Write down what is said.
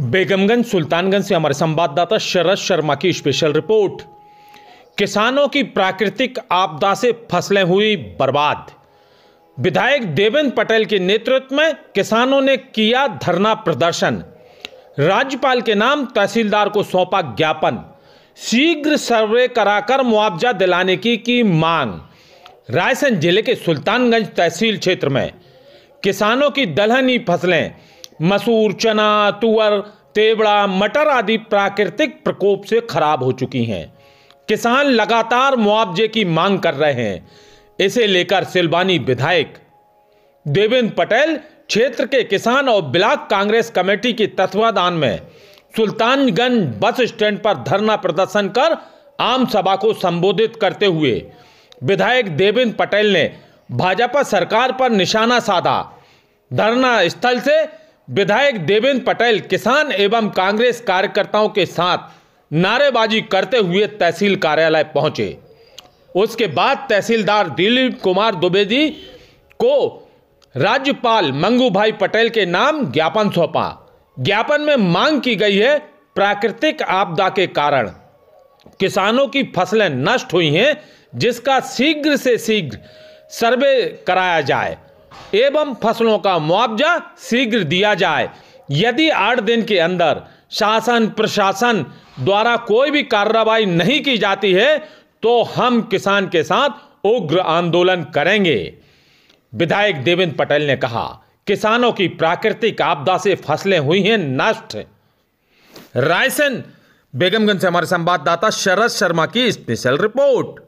बेगमगंज सुल्तानगंज से हमारे संवाददाता शरद शर्मा की स्पेशल रिपोर्ट किसानों की प्राकृतिक आपदा से फसलें हुई बर्बाद विधायक देवेंद्र पटेल के नेतृत्व में किसानों ने किया धरना प्रदर्शन राज्यपाल के नाम तहसीलदार को सौंपा ज्ञापन शीघ्र सर्वे कराकर मुआवजा दिलाने की की मांग रायसेन जिले के सुल्तानगंज तहसील क्षेत्र में किसानों की दलहनी फसलें मसूर चना तुअर तेवड़ा मटर आदि प्राकृतिक प्रकोप से खराब हो चुकी हैं किसान लगातार मुआवजे की मांग कर रहे हैं इसे लेकर सिलवानी विधायक देवेंद्र पटेल क्षेत्र के किसान और ब्लॉक कांग्रेस कमेटी के तत्वाधान में सुल्तानगंज बस स्टैंड पर धरना प्रदर्शन कर आम सभा को संबोधित करते हुए विधायक देवेंद्र पटेल ने भाजपा सरकार पर निशाना साधा धरना स्थल से विधायक देवेंद्र पटेल किसान एवं कांग्रेस कार्यकर्ताओं के साथ नारेबाजी करते हुए तहसील कार्यालय पहुंचे उसके बाद तहसीलदार दिलीप कुमार द्विवेदी को राज्यपाल मंगू भाई पटेल के नाम ज्ञापन सौंपा ज्ञापन में मांग की गई है प्राकृतिक आपदा के कारण किसानों की फसलें नष्ट हुई हैं जिसका शीघ्र से शीघ्र सर्वे कराया जाए एवं फसलों का मुआवजा शीघ्र दिया जाए यदि आठ दिन के अंदर शासन प्रशासन द्वारा कोई भी कार्रवाई नहीं की जाती है तो हम किसान के साथ उग्र आंदोलन करेंगे विधायक देवेंद्र पटेल ने कहा किसानों की प्राकृतिक आपदा से फसलें हुई हैं नष्ट रायसेन बेगमगंज से हमारे संवाददाता शरद शर्मा की स्पेशल रिपोर्ट